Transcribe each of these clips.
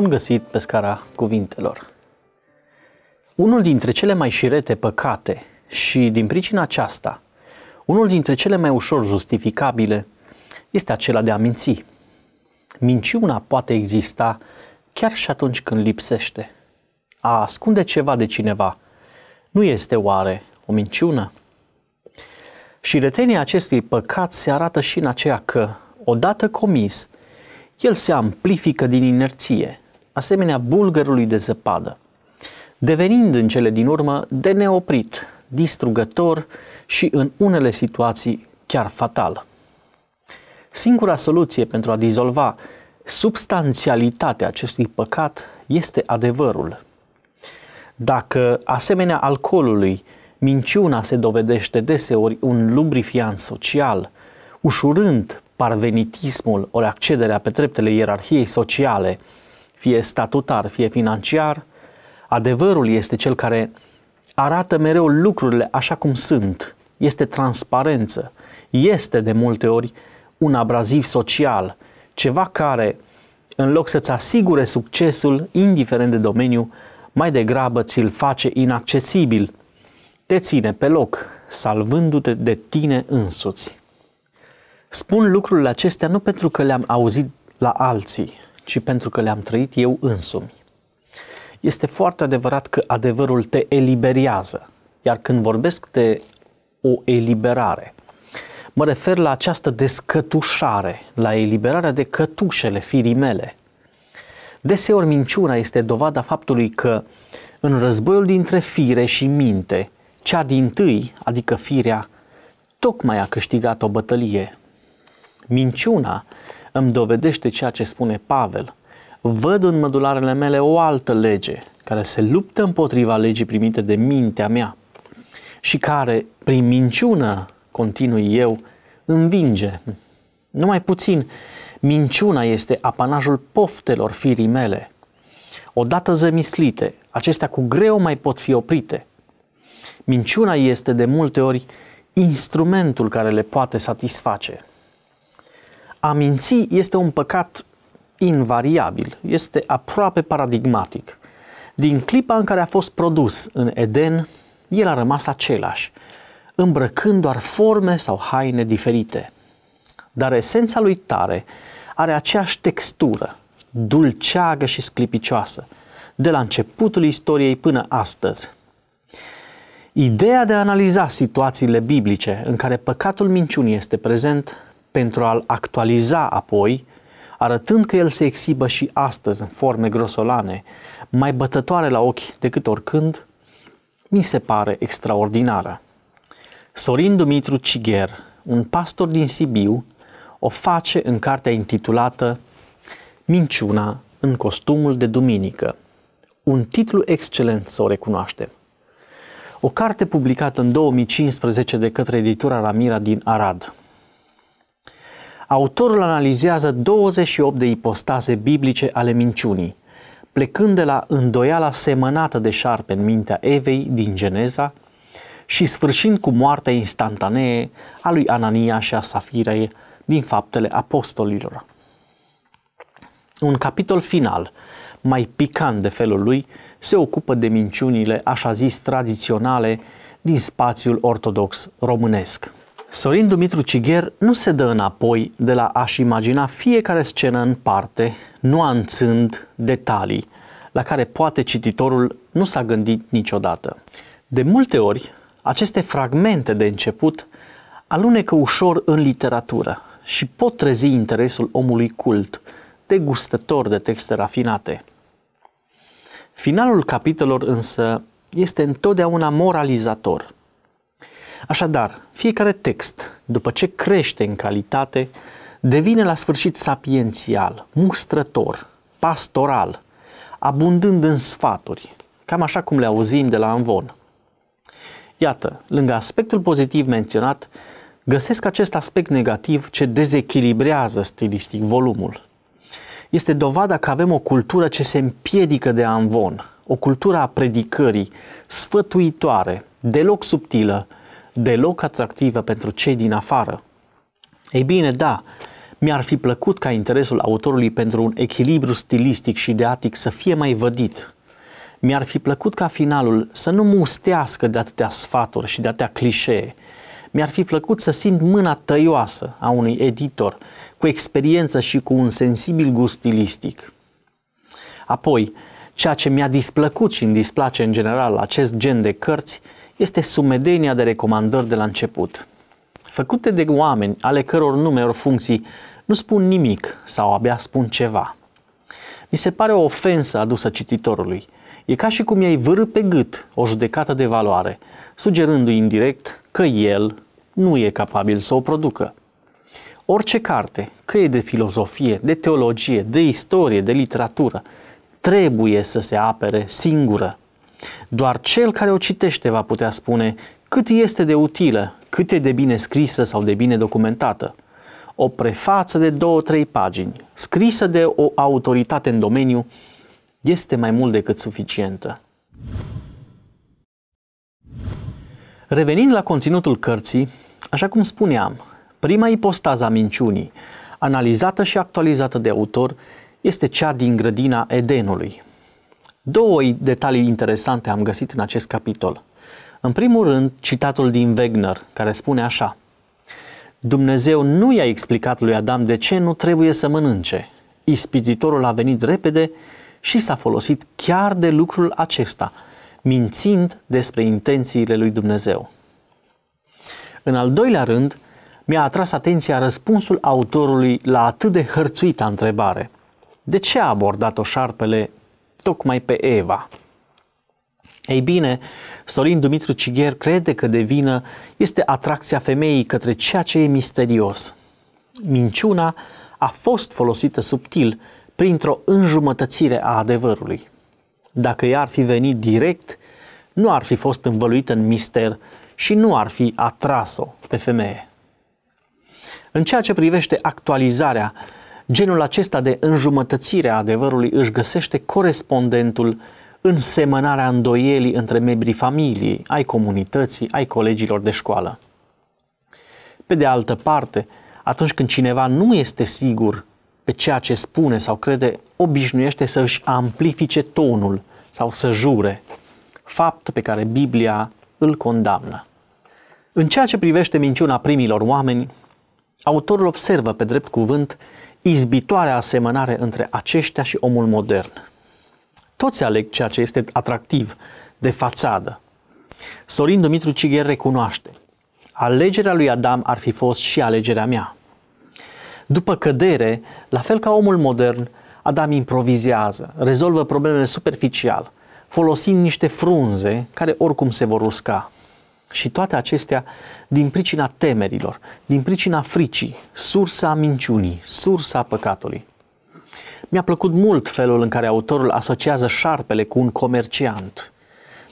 Bun găsit pe scara cuvintelor. Unul dintre cele mai șirete păcate și din pricina aceasta, unul dintre cele mai ușor justificabile este acela de a minți. Minciuna poate exista chiar și atunci când lipsește. A ascunde ceva de cineva nu este oare o minciună? Și retenia acestui păcat se arată și în aceea că, odată comis, el se amplifică din inerție, asemenea bulgărului de zăpadă, devenind în cele din urmă de neoprit, distrugător și în unele situații chiar fatal. Singura soluție pentru a dizolva substanțialitatea acestui păcat este adevărul. Dacă, asemenea alcoolului, minciuna se dovedește deseori un lubrifiant social, ușurând parvenitismul ori accederea pe treptele ierarhiei sociale, fie statutar, fie financiar, adevărul este cel care arată mereu lucrurile așa cum sunt. Este transparență, este de multe ori un abraziv social, ceva care, în loc să-ți asigure succesul, indiferent de domeniu, mai degrabă ți-l face inaccesibil, te ține pe loc, salvându-te de tine însuți. Spun lucrurile acestea nu pentru că le-am auzit la alții, ci pentru că le-am trăit eu însumi. Este foarte adevărat că adevărul te eliberează, iar când vorbesc de o eliberare, mă refer la această descătușare, la eliberarea de cătușele firii mele. Deseori minciuna este dovada faptului că în războiul dintre fire și minte, cea din tâi, adică firea, tocmai a câștigat o bătălie. Minciuna îmi dovedește ceea ce spune Pavel. Văd în mădularele mele o altă lege care se luptă împotriva legii primite de mintea mea și care, prin minciună, continui eu, învinge. Numai puțin, minciuna este apanajul poftelor firii mele. Odată zămislite, acestea cu greu mai pot fi oprite. Minciuna este de multe ori instrumentul care le poate satisface. A minți este un păcat invariabil, este aproape paradigmatic. Din clipa în care a fost produs în Eden, el a rămas același, îmbrăcând doar forme sau haine diferite. Dar esența lui tare are aceeași textură, dulceagă și sclipicioasă, de la începutul istoriei până astăzi. Ideea de a analiza situațiile biblice în care păcatul minciunii este prezent pentru a-l actualiza apoi, arătând că el se exhibă și astăzi în forme grosolane, mai bătătoare la ochi decât oricând, mi se pare extraordinară. Sorin Dumitru Cigher, un pastor din Sibiu, o face în cartea intitulată Minciuna în costumul de duminică. Un titlu excelent să o recunoaște. O carte publicată în 2015 de către editura Ramira din Arad. Autorul analizează 28 de ipostaze biblice ale minciunii, plecând de la îndoiala semănată de șarpe în mintea Evei din Geneza și sfârșind cu moartea instantanee a lui Anania și a Safirei din faptele apostolilor. Un capitol final, mai picant de felul lui, se ocupă de minciunile așa zis tradiționale din spațiul ortodox românesc. Sorin Dumitru Cigher nu se dă înapoi de la a-și imagina fiecare scenă în parte, nuanțând detalii la care poate cititorul nu s-a gândit niciodată. De multe ori, aceste fragmente de început alunecă ușor în literatură și pot trezi interesul omului cult, degustător de texte rafinate. Finalul capitolor, însă este întotdeauna moralizator – Așadar, fiecare text, după ce crește în calitate, devine la sfârșit sapiențial, mustrător, pastoral, abundând în sfaturi, cam așa cum le auzim de la Anvon. Iată, lângă aspectul pozitiv menționat, găsesc acest aspect negativ ce dezechilibrează stilistic volumul. Este dovada că avem o cultură ce se împiedică de Anvon, o cultură a predicării, sfătuitoare, deloc subtilă, deloc atractivă pentru cei din afară. Ei bine, da, mi-ar fi plăcut ca interesul autorului pentru un echilibru stilistic și ideatic să fie mai vădit. Mi-ar fi plăcut ca finalul să nu mustească de atâtea sfaturi și de atâtea clișee. Mi-ar fi plăcut să simt mâna tăioasă a unui editor, cu experiență și cu un sensibil gust stilistic. Apoi, ceea ce mi-a displăcut și îmi displace în general acest gen de cărți – este sumedenia de recomandări de la început, făcute de oameni ale căror nume ori funcții nu spun nimic sau abia spun ceva. Mi se pare o ofensă adusă cititorului. E ca și cum i-ai vârâ pe gât o judecată de valoare, sugerându-i indirect că el nu e capabil să o producă. Orice carte, că e de filozofie, de teologie, de istorie, de literatură, trebuie să se apere singură, doar cel care o citește va putea spune cât este de utilă, cât e de bine scrisă sau de bine documentată. O prefață de două-trei pagini, scrisă de o autoritate în domeniu, este mai mult decât suficientă. Revenind la conținutul cărții, așa cum spuneam, prima ipostază a minciunii, analizată și actualizată de autor, este cea din grădina Edenului, Două detalii interesante am găsit în acest capitol. În primul rând, citatul din Wegner, care spune așa. Dumnezeu nu i-a explicat lui Adam de ce nu trebuie să mănânce. Ispititorul a venit repede și s-a folosit chiar de lucrul acesta, mințind despre intențiile lui Dumnezeu. În al doilea rând, mi-a atras atenția răspunsul autorului la atât de hărțuită întrebare. De ce a abordat-o șarpele tocmai pe Eva. Ei bine, Sorin Dumitru Cigher crede că de vină este atracția femeii către ceea ce e misterios. Minciuna a fost folosită subtil printr-o înjumătățire a adevărului. Dacă ea ar fi venit direct, nu ar fi fost învăluită în mister și nu ar fi atras-o pe femeie. În ceea ce privește actualizarea Genul acesta de înjumătățire a adevărului își găsește corespondentul în semănarea îndoielii între membrii familiei, ai comunității, ai colegilor de școală. Pe de altă parte, atunci când cineva nu este sigur pe ceea ce spune sau crede, obișnuiește să își amplifice tonul sau să jure, fapt pe care Biblia îl condamnă. În ceea ce privește minciuna primilor oameni, autorul observă pe drept cuvânt izbitoare asemănare între aceștia și omul modern. Toți aleg ceea ce este atractiv, de fațadă. Sorin Dumitru Cigher recunoaște Alegerea lui Adam ar fi fost și alegerea mea. După cădere, la fel ca omul modern, Adam improvizează, rezolvă problemele superficial, folosind niște frunze care oricum se vor usca. Și toate acestea din pricina temerilor, din pricina fricii, sursa minciunii, sursa păcatului. Mi-a plăcut mult felul în care autorul asociază șarpele cu un comerciant.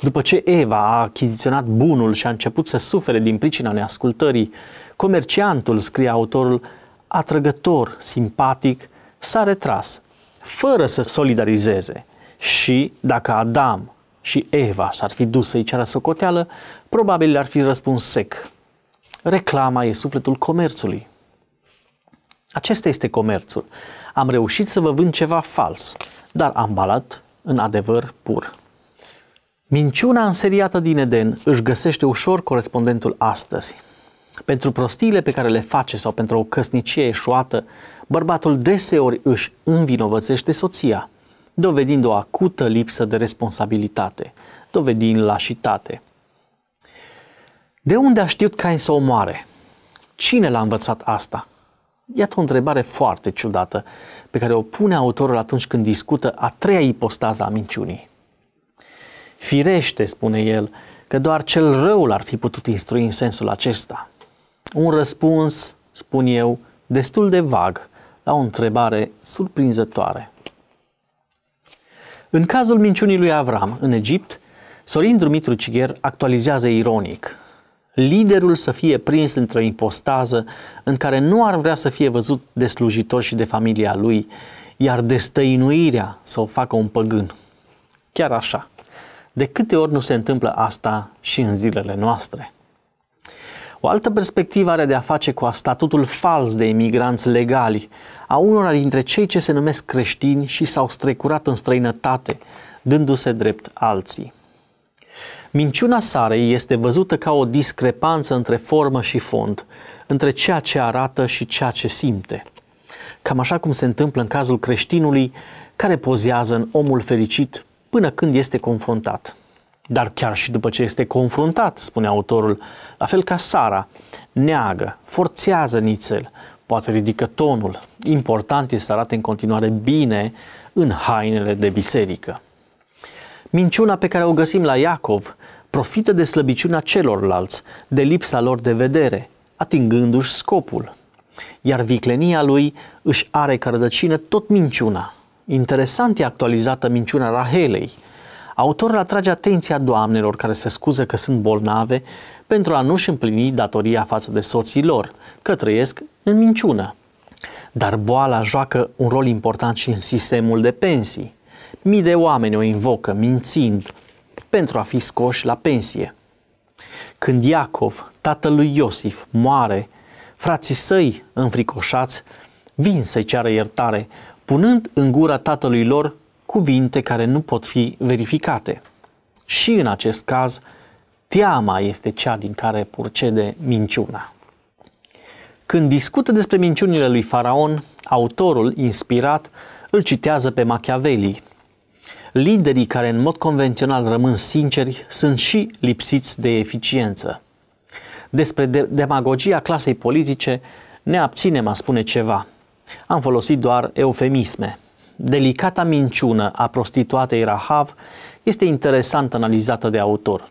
După ce Eva a achiziționat bunul și a început să sufere din pricina neascultării, comerciantul, scrie autorul, atrăgător, simpatic, s-a retras, fără să solidarizeze. Și dacă Adam și Eva s-ar fi dus să-i ceară socoteală, Probabil ar fi răspuns sec. Reclama e sufletul comerțului. Acesta este comerțul. Am reușit să vă vând ceva fals, dar ambalat în adevăr pur. Minciuna înseriată din Eden își găsește ușor corespondentul astăzi. Pentru prostiile pe care le face sau pentru o căsnicie eșuată, bărbatul deseori își învinovățește soția, dovedind o acută lipsă de responsabilitate, dovedind lașitate – de unde a știut Cain să omoare? Cine l-a învățat asta? Iată o întrebare foarte ciudată pe care o pune autorul atunci când discută a treia ipostază a minciunii. Firește, spune el, că doar cel rău ar fi putut instrui în sensul acesta. Un răspuns, spun eu, destul de vag la o întrebare surprinzătoare. În cazul minciunii lui Avram, în Egipt, Sorin Dumitru Cigher actualizează ironic liderul să fie prins într-o impostază în care nu ar vrea să fie văzut de slujitor și de familia lui, iar destăinuirea să o facă un păgân. Chiar așa. De câte ori nu se întâmplă asta și în zilele noastre? O altă perspectivă are de a face cu statutul fals de emigranți legali, a unora dintre cei ce se numesc creștini și s-au strecurat în străinătate, dându-se drept alții. Minciuna Sarei este văzută ca o discrepanță între formă și fond, între ceea ce arată și ceea ce simte. Cam așa cum se întâmplă în cazul creștinului care pozează în omul fericit până când este confruntat. Dar chiar și după ce este confruntat, spune autorul, la fel ca Sara, neagă, forțează nițel, poate ridică tonul. Important este să arate în continuare bine în hainele de biserică. Minciuna pe care o găsim la Iacov profită de slăbiciunea celorlalți, de lipsa lor de vedere, atingându-și scopul. Iar viclenia lui își are ca rădăcină tot minciuna. Interesant e actualizată minciuna Rahelei. Autorul atrage atenția doamnelor care se scuză că sunt bolnave pentru a nu-și împlini datoria față de soții lor, că trăiesc în minciună. Dar boala joacă un rol important și în sistemul de pensii. Mii de oameni o invocă, mințind, pentru a fi scoși la pensie. Când Iacov, lui Iosif, moare, frații săi, înfricoșați, vin să-i ceară iertare, punând în gura tatălui lor cuvinte care nu pot fi verificate. Și în acest caz, teama este cea din care purcede minciuna. Când discută despre minciunile lui Faraon, autorul, inspirat, îl citează pe Machiavelli, liderii care în mod convențional rămân sinceri sunt și lipsiți de eficiență. Despre de- demagogia clasei politice ne abținem a spune ceva. Am folosit doar eufemisme. Delicata minciună a prostituatei Rahav este interesant analizată de autor.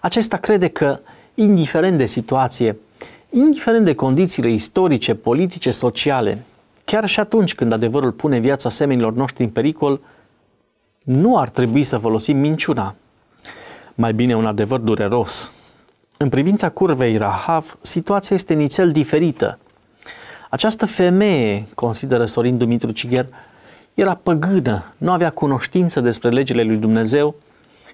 Acesta crede că, indiferent de situație, indiferent de condițiile istorice, politice, sociale, chiar și atunci când adevărul pune viața semenilor noștri în pericol, nu ar trebui să folosim minciuna, mai bine un adevăr dureros. În privința curvei Rahav, situația este nițel diferită. Această femeie, consideră Sorin Dumitru Cigher, era păgână, nu avea cunoștință despre legile lui Dumnezeu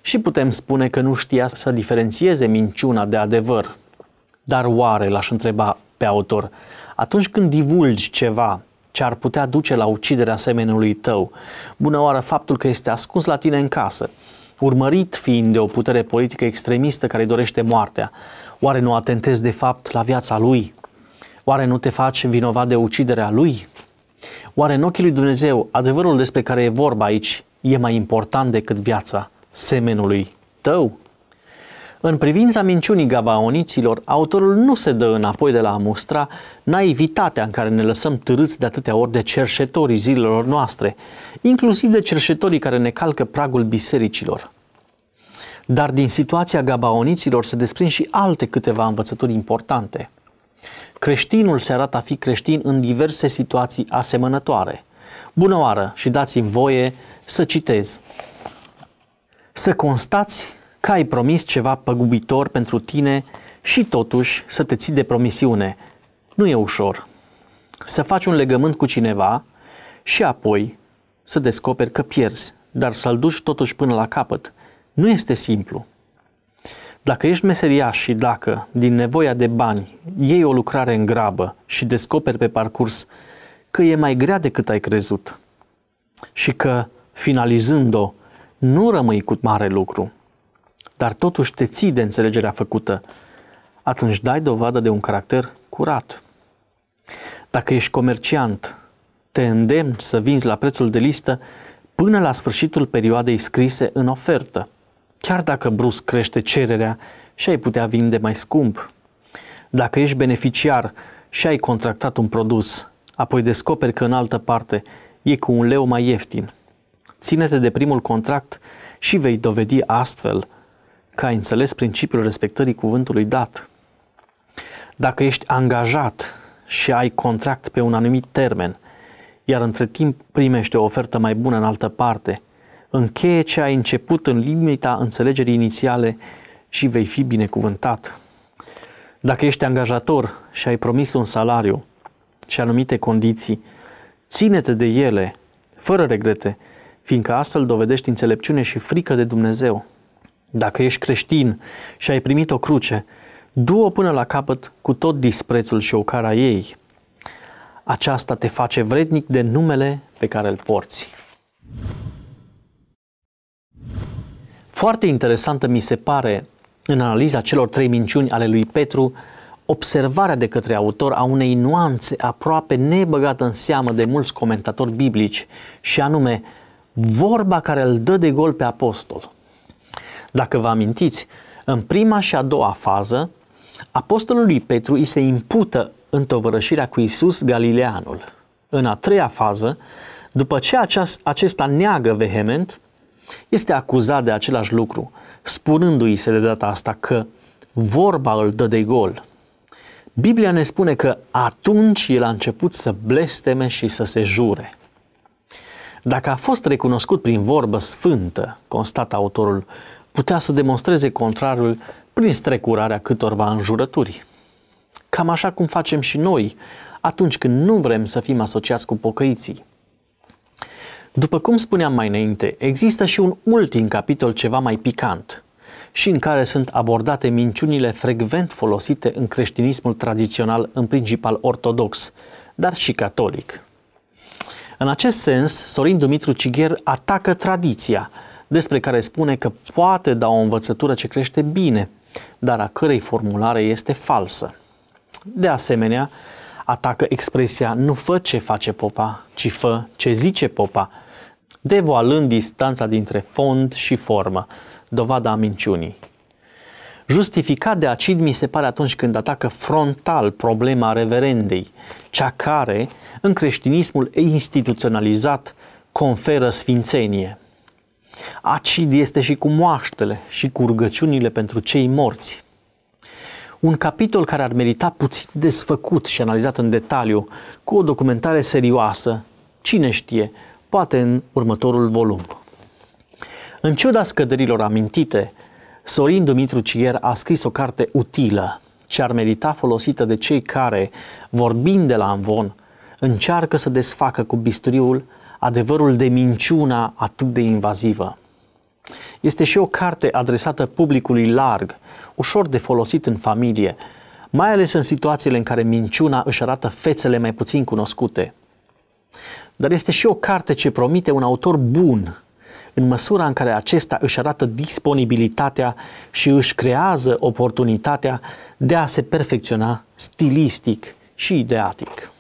și putem spune că nu știa să diferențieze minciuna de adevăr. Dar oare, l-aș întreba pe autor, atunci când divulgi ceva ce ar putea duce la uciderea semenului tău. Bună oară faptul că este ascuns la tine în casă, urmărit fiind de o putere politică extremistă care dorește moartea. Oare nu atentezi de fapt la viața lui? Oare nu te faci vinovat de uciderea lui? Oare în ochii lui Dumnezeu adevărul despre care e vorba aici e mai important decât viața semenului tău? În privința minciunii gabaoniților, autorul nu se dă înapoi de la a mustra naivitatea în care ne lăsăm târâți de atâtea ori de cerșetorii zilelor noastre, inclusiv de cerșetorii care ne calcă pragul bisericilor. Dar din situația gabaoniților se desprind și alte câteva învățături importante. Creștinul se arată a fi creștin în diverse situații asemănătoare. Bună oară și dați-mi voie să citez. Să constați că ai promis ceva păgubitor pentru tine și totuși să te ții de promisiune. Nu e ușor. Să faci un legământ cu cineva și apoi să descoperi că pierzi, dar să-l duci totuși până la capăt. Nu este simplu. Dacă ești meseriaș și dacă, din nevoia de bani, iei o lucrare în grabă și descoperi pe parcurs că e mai grea decât ai crezut și că, finalizând-o, nu rămâi cu mare lucru, dar totuși te ții de înțelegerea făcută, atunci dai dovadă de un caracter curat. Dacă ești comerciant, te îndemn să vinzi la prețul de listă până la sfârșitul perioadei scrise în ofertă, chiar dacă brusc crește cererea și ai putea vinde mai scump. Dacă ești beneficiar și ai contractat un produs, apoi descoperi că în altă parte e cu un leu mai ieftin. Ține-te de primul contract și vei dovedi astfel că ai înțeles principiul respectării cuvântului dat. Dacă ești angajat și ai contract pe un anumit termen, iar între timp primești o ofertă mai bună în altă parte, încheie ce ai început în limita înțelegerii inițiale și vei fi binecuvântat. Dacă ești angajator și ai promis un salariu și anumite condiții, ține-te de ele, fără regrete, fiindcă astfel dovedești înțelepciune și frică de Dumnezeu. Dacă ești creștin și ai primit o cruce, du-o până la capăt cu tot disprețul și ocara ei. Aceasta te face vrednic de numele pe care îl porți. Foarte interesantă mi se pare în analiza celor trei minciuni ale lui Petru observarea de către autor a unei nuanțe aproape nebăgată în seamă de mulți comentatori biblici și anume vorba care îl dă de gol pe apostol. Dacă vă amintiți, în prima și a doua fază, apostolului Petru îi se impută întovărășirea cu Isus Galileanul. În a treia fază, după ce aceast, acesta neagă vehement, este acuzat de același lucru, spunându-i se de data asta că vorba îl dă de gol. Biblia ne spune că atunci el a început să blesteme și să se jure. Dacă a fost recunoscut prin vorbă sfântă, constată autorul putea să demonstreze contrarul prin strecurarea câtorva înjurături. Cam așa cum facem și noi atunci când nu vrem să fim asociați cu pocăiții. După cum spuneam mai înainte, există și un ultim capitol ceva mai picant și în care sunt abordate minciunile frecvent folosite în creștinismul tradițional, în principal ortodox, dar și catolic. În acest sens, Sorin Dumitru Cigher atacă tradiția, despre care spune că poate da o învățătură ce crește bine, dar a cărei formulare este falsă. De asemenea, atacă expresia nu fă ce face popa, ci fă ce zice popa, devoalând distanța dintre fond și formă, dovada a minciunii. Justificat de acid mi se pare atunci când atacă frontal problema reverendei, cea care, în creștinismul instituționalizat, conferă sfințenie. Acid este și cu moaștele și cu rugăciunile pentru cei morți. Un capitol care ar merita puțin desfăcut și analizat în detaliu, cu o documentare serioasă, cine știe, poate în următorul volum. În ciuda scăderilor amintite, Sorin Dumitru Cier a scris o carte utilă, ce ar merita folosită de cei care, vorbind de la Amvon, încearcă să desfacă cu bisturiul adevărul de minciuna atât de invazivă. Este și o carte adresată publicului larg, ușor de folosit în familie, mai ales în situațiile în care minciuna își arată fețele mai puțin cunoscute. Dar este și o carte ce promite un autor bun, în măsura în care acesta își arată disponibilitatea și își creează oportunitatea de a se perfecționa stilistic și ideatic.